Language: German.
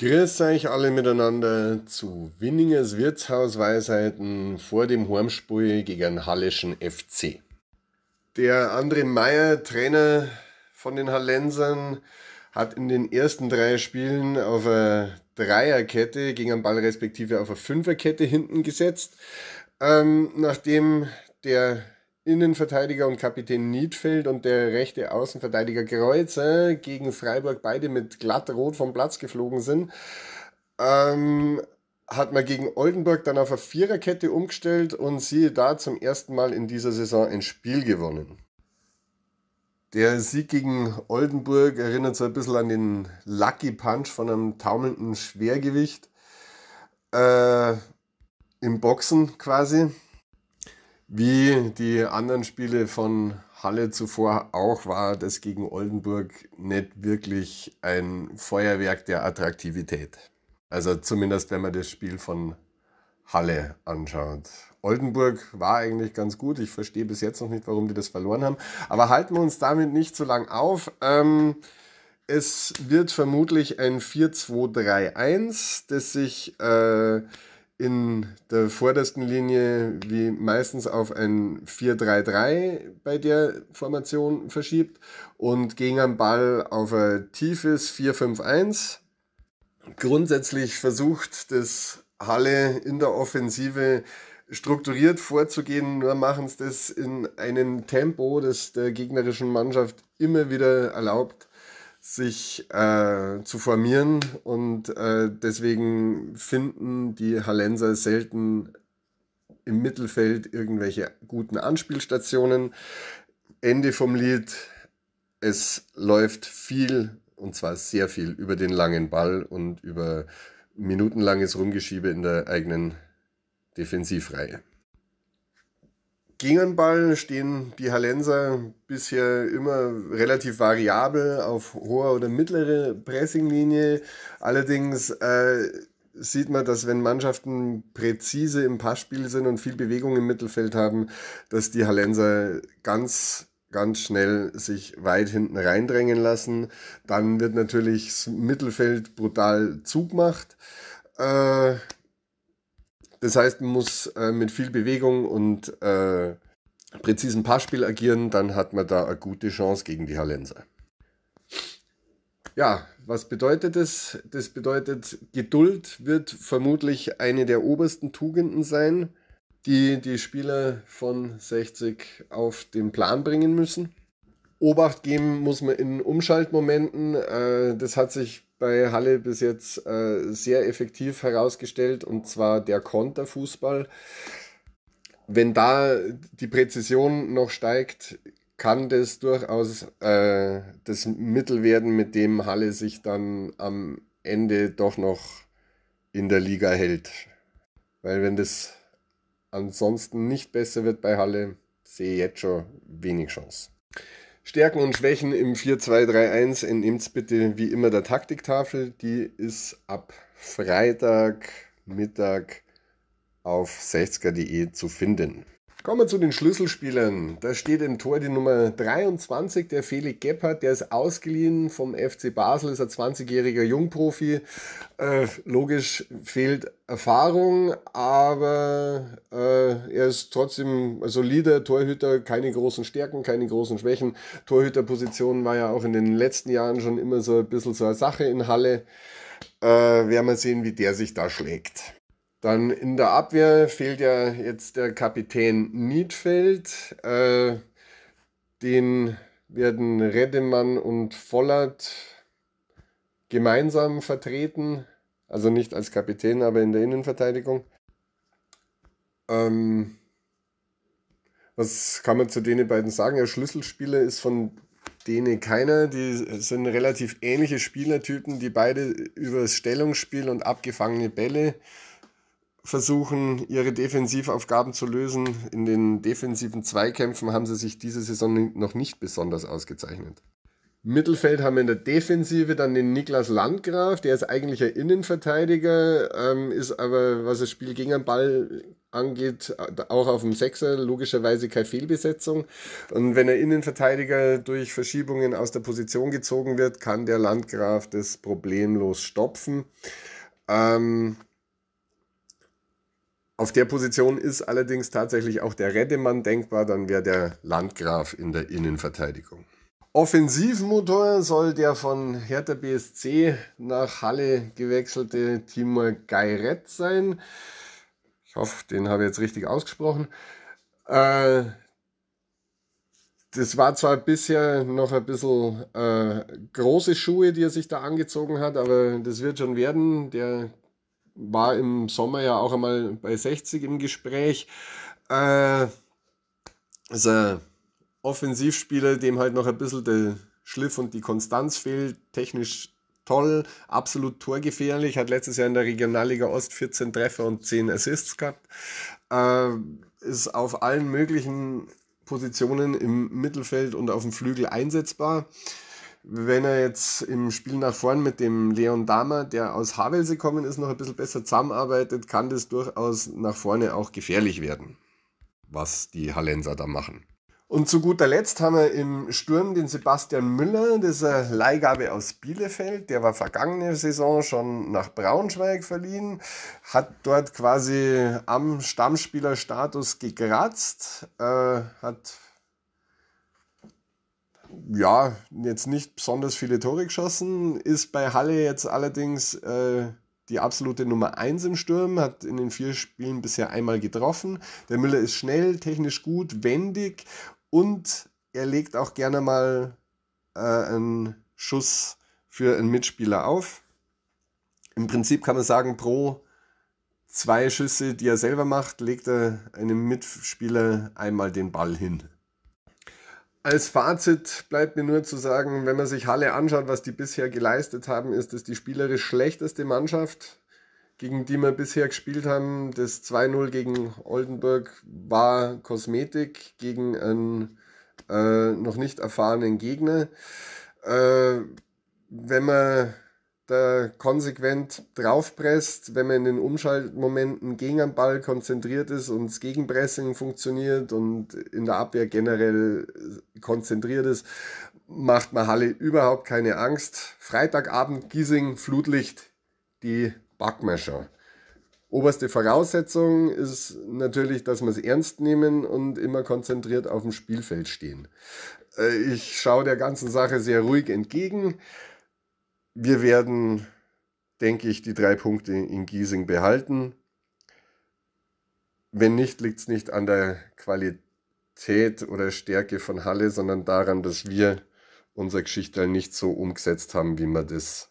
Grüß euch alle miteinander zu Winningers Wirtshausweisheiten vor dem Heimspiel gegen den Hallischen FC. Der André Meyer, Trainer von den Hallensern, hat in den ersten drei Spielen auf eine Dreierkette gegen einen Ball respektive auf eine Fünferkette hinten gesetzt. Ähm, nachdem der Innenverteidiger und Kapitän Niedfeld und der rechte Außenverteidiger Kreuzer gegen Freiburg beide mit glatt rot vom Platz geflogen sind. Ähm, hat man gegen Oldenburg dann auf eine Viererkette umgestellt und siehe da zum ersten Mal in dieser Saison ein Spiel gewonnen. Der Sieg gegen Oldenburg erinnert so ein bisschen an den Lucky Punch von einem taumelnden Schwergewicht äh, im Boxen quasi. Wie die anderen Spiele von Halle zuvor auch war das gegen Oldenburg nicht wirklich ein Feuerwerk der Attraktivität. Also zumindest wenn man das Spiel von Halle anschaut. Oldenburg war eigentlich ganz gut. Ich verstehe bis jetzt noch nicht, warum die das verloren haben. Aber halten wir uns damit nicht zu lang auf. Ähm, es wird vermutlich ein 4-2-3-1, das sich äh, in der vordersten Linie wie meistens auf ein 4-3-3 bei der Formation verschiebt und gegen einen Ball auf ein tiefes 4-5-1. Grundsätzlich versucht das Halle in der Offensive strukturiert vorzugehen, nur machen es das in einem Tempo, das der gegnerischen Mannschaft immer wieder erlaubt, sich äh, zu formieren und äh, deswegen finden die Hallenser selten im Mittelfeld irgendwelche guten Anspielstationen. Ende vom Lied, es läuft viel und zwar sehr viel über den langen Ball und über minutenlanges Rumgeschiebe in der eigenen Defensivreihe gegen den Ball stehen die Hallenser bisher immer relativ variabel auf hoher oder mittlere Pressinglinie. Allerdings äh, sieht man, dass wenn Mannschaften präzise im Passspiel sind und viel Bewegung im Mittelfeld haben, dass die Hallenser ganz ganz schnell sich weit hinten reindrängen lassen. Dann wird natürlich das Mittelfeld brutal zugemacht. Äh, das heißt, man muss äh, mit viel Bewegung und äh, präzisen Passspiel agieren, dann hat man da eine gute Chance gegen die Hallenser. Ja, was bedeutet das? Das bedeutet, Geduld wird vermutlich eine der obersten Tugenden sein, die die Spieler von 60 auf den Plan bringen müssen. Obacht geben muss man in Umschaltmomenten. Äh, das hat sich bei Halle bis jetzt äh, sehr effektiv herausgestellt und zwar der Konterfußball. Wenn da die Präzision noch steigt, kann das durchaus äh, das Mittel werden, mit dem Halle sich dann am Ende doch noch in der Liga hält. Weil wenn das ansonsten nicht besser wird bei Halle, sehe ich jetzt schon wenig Chance. Stärken und Schwächen im 4-2-3-1 entnehmt äh, bitte wie immer der Taktiktafel. Die ist ab Freitag Mittag auf 60er.de zu finden. Kommen wir zu den Schlüsselspielern. Da steht im Tor die Nummer 23, der Felix Gebhardt, der ist ausgeliehen vom FC Basel, ist ein 20-jähriger Jungprofi. Äh, logisch fehlt Erfahrung, aber äh, er ist trotzdem solider Torhüter, keine großen Stärken, keine großen Schwächen. Torhüterposition war ja auch in den letzten Jahren schon immer so ein bisschen so eine Sache in Halle. Äh, werden wir sehen, wie der sich da schlägt. Dann in der Abwehr fehlt ja jetzt der Kapitän Niedfeld. Äh, den werden Redemann und Vollert gemeinsam vertreten. Also nicht als Kapitän, aber in der Innenverteidigung. Ähm, was kann man zu denen beiden sagen? Der Schlüsselspieler ist von denen keiner. Die sind relativ ähnliche Spielertypen, die beide über das Stellungsspiel und abgefangene Bälle äh, versuchen, ihre Defensivaufgaben zu lösen. In den defensiven Zweikämpfen haben sie sich diese Saison noch nicht besonders ausgezeichnet. Mittelfeld haben wir in der Defensive dann den Niklas Landgraf, der ist eigentlich ein Innenverteidiger, ähm, ist aber, was das Spiel gegen den Ball angeht, äh, auch auf dem Sechser, logischerweise keine Fehlbesetzung. Und wenn ein Innenverteidiger durch Verschiebungen aus der Position gezogen wird, kann der Landgraf das problemlos stopfen. Ähm, auf der Position ist allerdings tatsächlich auch der Reddemann denkbar, dann wäre der Landgraf in der Innenverteidigung. Offensivmotor soll der von Hertha BSC nach Halle gewechselte Timur Geiret sein. Ich hoffe, den habe ich jetzt richtig ausgesprochen. Äh, das war zwar bisher noch ein bisschen äh, große Schuhe, die er sich da angezogen hat, aber das wird schon werden. Der war im Sommer ja auch einmal bei 60 im Gespräch. Äh, ist ein Offensivspieler, dem halt noch ein bisschen der Schliff und die Konstanz fehlt. Technisch toll, absolut torgefährlich. Hat letztes Jahr in der Regionalliga Ost 14 Treffer und 10 Assists gehabt. Äh, ist auf allen möglichen Positionen im Mittelfeld und auf dem Flügel einsetzbar wenn er jetzt im Spiel nach vorn mit dem Leon Dahmer, der aus Havelse gekommen ist, noch ein bisschen besser zusammenarbeitet, kann das durchaus nach vorne auch gefährlich werden, was die Hallenser da machen. Und zu guter Letzt haben wir im Sturm den Sebastian Müller, das ist eine Leihgabe aus Bielefeld. Der war vergangene Saison schon nach Braunschweig verliehen, hat dort quasi am Stammspielerstatus gekratzt, äh, hat ja, jetzt nicht besonders viele Tore geschossen, ist bei Halle jetzt allerdings äh, die absolute Nummer 1 im Sturm, hat in den vier Spielen bisher einmal getroffen. Der Müller ist schnell, technisch gut, wendig und er legt auch gerne mal äh, einen Schuss für einen Mitspieler auf. Im Prinzip kann man sagen, pro zwei Schüsse, die er selber macht, legt er einem Mitspieler einmal den Ball hin als Fazit bleibt mir nur zu sagen, wenn man sich Halle anschaut, was die bisher geleistet haben, ist es die spielerisch schlechteste Mannschaft, gegen die wir bisher gespielt haben. Das 2-0 gegen Oldenburg war Kosmetik gegen einen äh, noch nicht erfahrenen Gegner. Äh, wenn man da konsequent draufpresst, wenn man in den Umschaltmomenten gegen den Ball konzentriert ist und das Gegenpressing funktioniert und in der Abwehr generell konzentriert ist, macht man Halle überhaupt keine Angst. Freitagabend Giesing, Flutlicht, die Backmescher. Oberste Voraussetzung ist natürlich, dass wir es ernst nehmen und immer konzentriert auf dem Spielfeld stehen. Äh, ich schaue der ganzen Sache sehr ruhig entgegen. Wir werden, denke ich, die drei Punkte in Giesing behalten. Wenn nicht, liegt es nicht an der Qualität oder Stärke von Halle, sondern daran, dass wir unser Geschichtteil nicht so umgesetzt haben, wie wir das